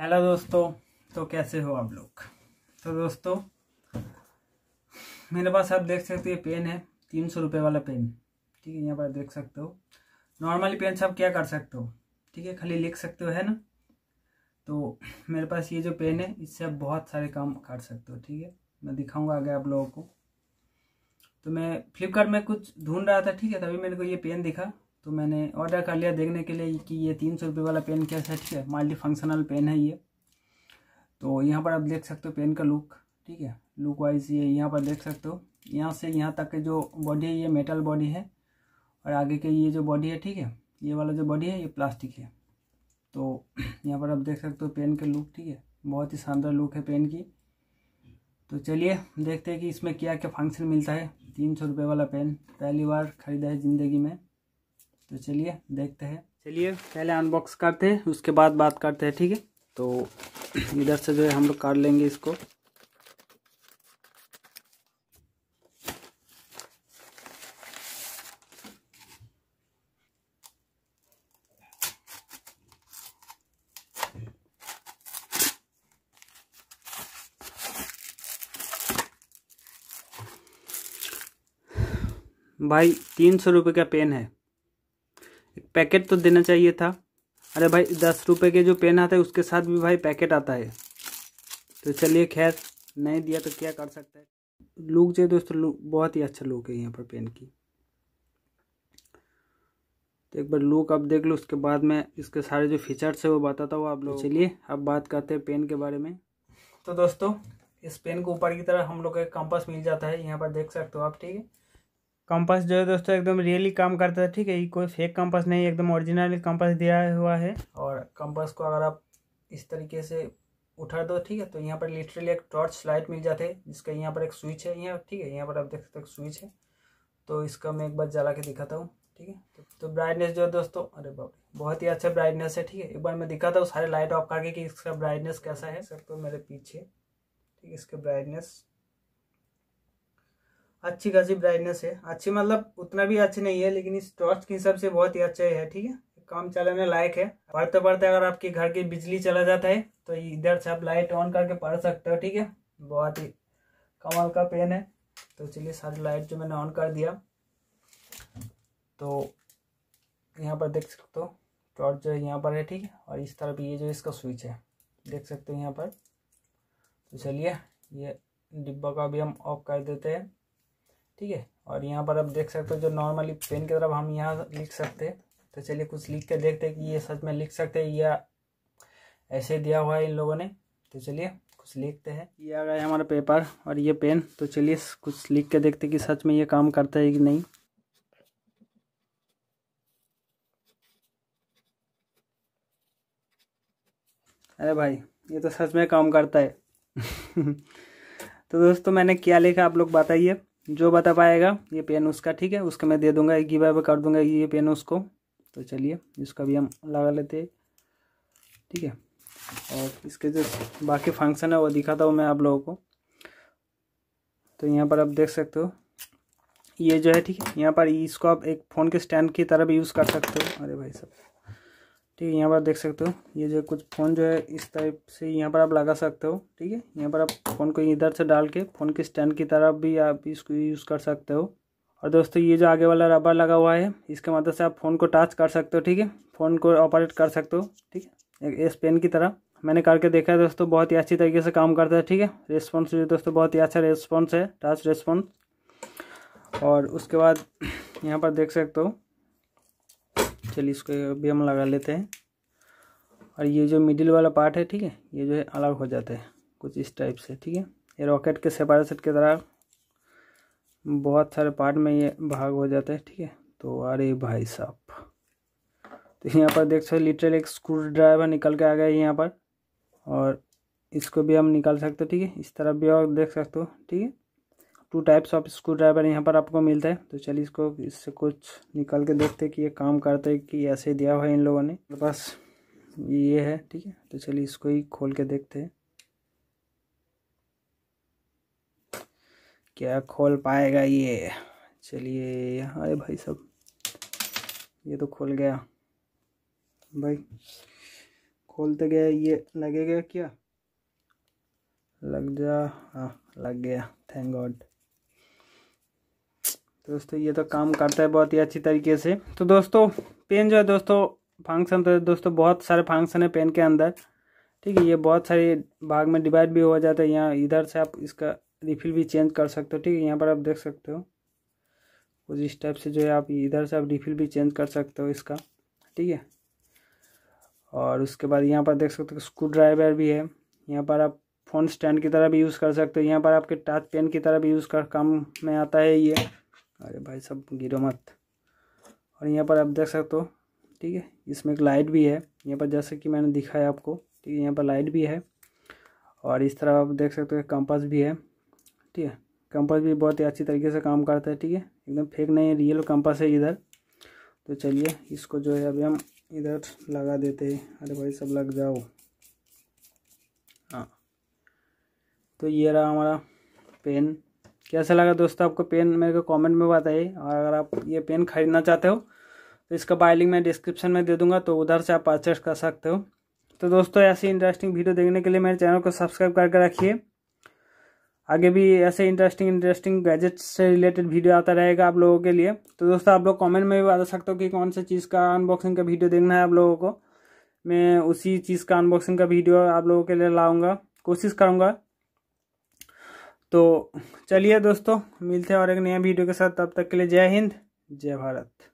hello दोस्तों तो कैसे हो आप लोग तो दोस्तों मेरे पास आप देख सकते हो ये पेन है तीन सौ रुपये वाला पेन ठीक है यहाँ पर देख सकते हो नॉर्मली पेन से आप क्या कर सकते हो ठीक है खाली लिख सकते हो है ना तो मेरे पास ये जो पेन है इससे आप बहुत सारे काम कर सकते हो ठीक है मैं दिखाऊंगा आगे आप लोगों को तो मैं फ्लिपकार्ट में कुछ ढूंढ रहा था ठीक है तभी मेरे को ये पेन दिखा तो मैंने ऑर्डर कर लिया देखने के लिए कि ये तीन सौ रुपये वाला पेन क्या है ठीक है मल्टी फंक्शनल पेन है ये तो यहाँ पर आप देख सकते हो पेन का लुक ठीक है लुक वाइज ये यहाँ पर देख सकते हो यहाँ से यहाँ तक के जो बॉडी है ये मेटल बॉडी है और आगे के ये जो बॉडी है ठीक है ये वाला जो बॉडी है ये प्लास्टिक है तो यहाँ पर आप देख सकते हो पेन का लुक ठीक है बहुत ही शानदार लुक है पेन की तो चलिए देखते हैं कि इसमें क्या क्या फंक्शन मिलता है तीन सौ रुपये वाला पेन पहली बार ख़रीदा है ज़िंदगी में तो चलिए देखते हैं चलिए पहले अनबॉक्स करते हैं उसके बाद बात करते हैं ठीक है तो इधर से जो है हम लोग काट लेंगे इसको भाई तीन सौ रुपये का पेन है पैकेट तो देना चाहिए था अरे भाई दस रुपये के जो पेन आता है उसके साथ भी भाई पैकेट आता है तो चलिए खैर नहीं दिया तो क्या कर सकते हैं लुक जो दोस्तों लुक बहुत ही अच्छा लुक है यहाँ पर पेन की तो एक बार लुक आप देख लो उसके बाद में इसके सारे जो फीचर्स है वो बताता हूँ आप लोग चलिए अब बात करते हैं पेन के बारे में तो दोस्तों इस पेन को ऊपर की तरह हम लोग का कंपास मिल जाता है यहाँ पर देख सकते हो आप ठीक है कंपास जो है दोस्तों एकदम रियली काम करता है ठीक है ये कोई फेक कंपास नहीं एकदम ओरिजिनल कंपास दिया हुआ है और कंपास को अगर आप इस तरीके से उठा दो ठीक है तो यहाँ पर लिटरली एक टॉर्च लाइट मिल जाते हैं जिसका यहाँ पर एक स्विच है यहाँ ठीक है यहाँ पर आप देख सकते हो स्विच है तो इसका मैं एक बार जला के दिखाता हूँ ठीक है तो, तो ब्राइटनेस जो है दोस्तों अरे बाप बहुत ही अच्छा ब्राइटनेस है ठीक है एक बार मैं दिखाता हूँ सारे लाइट ऑफ करके कि इसका ब्राइटनेस कैसा है सर तो मेरे पीछे ठीक है इसके ब्राइटनेस अच्छी खासी ब्राइटनेस है अच्छी मतलब उतना भी अच्छी नहीं है लेकिन इस टॉर्च के हिसाब से बहुत ही अच्छा है ठीक है काम चलाने लायक है पढ़ते पढ़ते अगर आपके घर की बिजली चला जाता है तो इधर से आप लाइट ऑन करके पढ़ सकते हो ठीक है बहुत ही कमाल का पेन है तो चलिए सारी लाइट जो मैंने ऑन कर दिया तो यहाँ पर देख सकते हो टॉर्च जो है यहाँ पर है ठीक है और इस तरफ ये जो इसका स्विच है देख सकते हो यहाँ पर तो चलिए ये डिब्बा का भी हम ऑफ कर देते हैं ठीक है और यहाँ पर आप देख सकते हो जो नॉर्मली पेन की तरफ हम यहाँ लिख सकते हैं तो चलिए कुछ लिख के देखते हैं कि ये सच में लिख सकते हैं या ऐसे दिया हुआ है इन लोगों ने तो चलिए कुछ लिखते हैं ये आ गया है हमारा पेपर और ये पेन तो चलिए कुछ लिख के देखते कि सच में ये काम करता है कि नहीं अरे भाई ये तो सच में काम करता है तो दोस्तों मैंने क्या लिखा आप लोग बताइए जो बता पाएगा ये पेन उसका ठीक है उसका मैं दे दूंगा गिव अवे कर दूंगा ये पेन उसको तो चलिए इसका भी हम लगा लेते हैं ठीक है और इसके जो बाकी फंक्शन है वो दिखाता हूँ मैं आप लोगों को तो यहाँ पर आप देख सकते हो ये जो है ठीक है यहाँ पर इसको आप एक फ़ोन के स्टैंड की तरह भी यूज़ कर सकते हो अरे भाई साहब ठीक तो है यहाँ पर देख सकते हो ये जो कुछ फ़ोन जो है इस टाइप से यहाँ पर आप लगा सकते हो ठीक है यहाँ पर आप फ़ोन को इधर से डाल के फ़ोन के स्टैंड की तरफ भी आप इसको यूज़ कर सकते हो और दोस्तों ये जो आगे वाला रबर लगा हुआ है इसके मदद से आप फ़ोन को टच कर सकते हो ठीक है फ़ोन को ऑपरेट कर सकते हो ठीक है एस पेन की तरह मैंने करके देखा है दोस्तों बहुत ही अच्छी तरीके से काम करता है ठीक है रेस्पॉन्स जो दोस्तों बहुत ही अच्छा रेस्पॉन्स है टच रेस्पॉन्स और उसके बाद यहाँ पर देख सकते हो चलिए इसको अभी हम लगा लेते हैं और ये जो मिडिल वाला पार्ट है ठीक है ये जो है अलग हो जाता है कुछ इस टाइप से ठीक है ये रॉकेट के सेपारे सेट की तरह बहुत सारे पार्ट में ये भाग हो जाता है ठीक है तो अरे भाई साहब तो यहाँ पर देख सकते लिटरल एक स्क्रू ड्राइवर निकल के आ गया यहाँ पर और इसको भी हम निकाल सकते ठीक है इस तरह भी और देख सकते हो ठीक है two types of screwdriver यहाँ पर आपको मिलता है तो चलिए इसको इससे कुछ निकल के देखते हैं कि ये काम करते हैं कि ऐसे दिया हुआ है इन लोगों ने मेरे पास ये है ठीक है तो चलिए इसको ही खोल के देखते हैं क्या खोल पाएगा ये चलिए अरे भाई सब ये तो खोल गया भाई खोलते गए ये लगेगा क्या लग जा हाँ लग गया थैंक गॉड दोस्तों ये तो काम करता है बहुत ही अच्छी तरीके से तो दोस्तों पेन जो है दोस्तों फंक्शन तो दोस्तों बहुत सारे फंक्शन है पेन के अंदर ठीक है ये बहुत सारे भाग में डिवाइड भी हो जाता है यहाँ इधर से आप इसका रिफिल भी चेंज कर सकते हो ठीक है यहाँ पर आप देख सकते हो कुछ इस टाइप से जो है आप इधर से आप रिफिल भी चेंज कर सकते हो इसका ठीक है और उसके बाद यहाँ पर देख सकते हो स्क्रू ड्राइवर भी है यहाँ पर आप फ़ोन स्टैंड की तरह भी यूज़ कर सकते हो यहाँ पर आपके टच पेन की तरह भी यूज़ कर काम में आता है ये अरे भाई सब गिरो मत और यहाँ पर आप देख सकते हो ठीक है इसमें एक लाइट भी है यहाँ पर जैसे कि मैंने दिखाया आपको ठीक है यहाँ पर लाइट भी है और इस तरह आप देख सकते हो कंपास भी है ठीक है कंपास भी बहुत ही अच्छी तरीके से काम करता है ठीक है एकदम फेक नहीं है रियल कंपास है इधर तो चलिए इसको जो है अभी हम इधर लगा देते हैं अरे भाई सब लग जाओ हाँ तो ये रहा हमारा पेन कैसा लगा दोस्तों आपको पेन मेरे को कमेंट में बताइए और अगर आप ये पेन खरीदना चाहते हो तो इसका बाय लिंक मैं डिस्क्रिप्शन में दे दूंगा तो उधर से आप परचेस कर सकते हो तो दोस्तों ऐसी इंटरेस्टिंग वीडियो देखने के लिए मेरे चैनल को सब्सक्राइब करके रखिए आगे भी ऐसे इंटरेस्टिंग इंटरेस्टिंग गैजेट्स से रिलेटेड वीडियो आता रहेगा आप लोगों के लिए तो दोस्तों आप लोग कॉमेंट में भी बता सकते हो कि कौन से चीज़ का अनबॉक्सिंग का वीडियो देखना है आप लोगों को मैं उसी चीज़ का अनबॉक्सिंग का वीडियो आप लोगों के लिए लाऊंगा कोशिश करूँगा तो चलिए दोस्तों मिलते हैं और एक नया वीडियो के साथ तब तक के लिए जय हिंद जय भारत